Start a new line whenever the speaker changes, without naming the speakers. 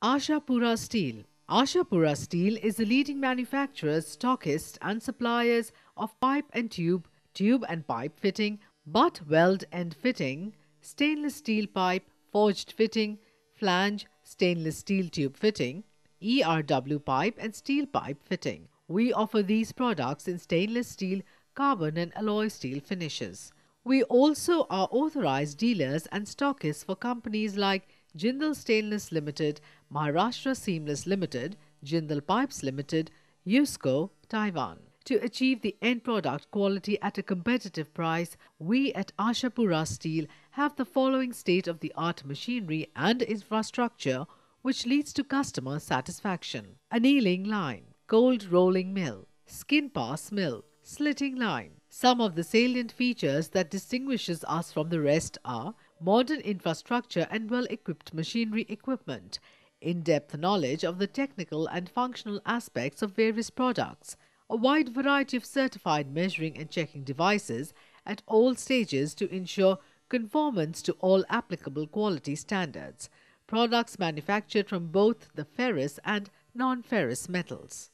Ashapura Steel Ashapura Steel is the leading manufacturer, stockist and suppliers of pipe and tube, tube and pipe fitting, butt weld and fitting, stainless steel pipe, forged fitting, flange, stainless steel tube fitting, ERW pipe and steel pipe fitting. We offer these products in stainless steel, carbon and alloy steel finishes. We also are authorized dealers and stockists for companies like Jindal Stainless Limited, Maharashtra Seamless Limited, Jindal Pipes Limited, Yusco, Taiwan. To achieve the end product quality at a competitive price, we at Ashapura Steel have the following state-of-the-art machinery and infrastructure which leads to customer satisfaction. Annealing line, cold rolling mill, skin pass mill, slitting line. Some of the salient features that distinguishes us from the rest are modern infrastructure and well-equipped machinery equipment, in-depth knowledge of the technical and functional aspects of various products, a wide variety of certified measuring and checking devices at all stages to ensure conformance to all applicable quality standards, products manufactured from both the ferrous and non-ferrous metals.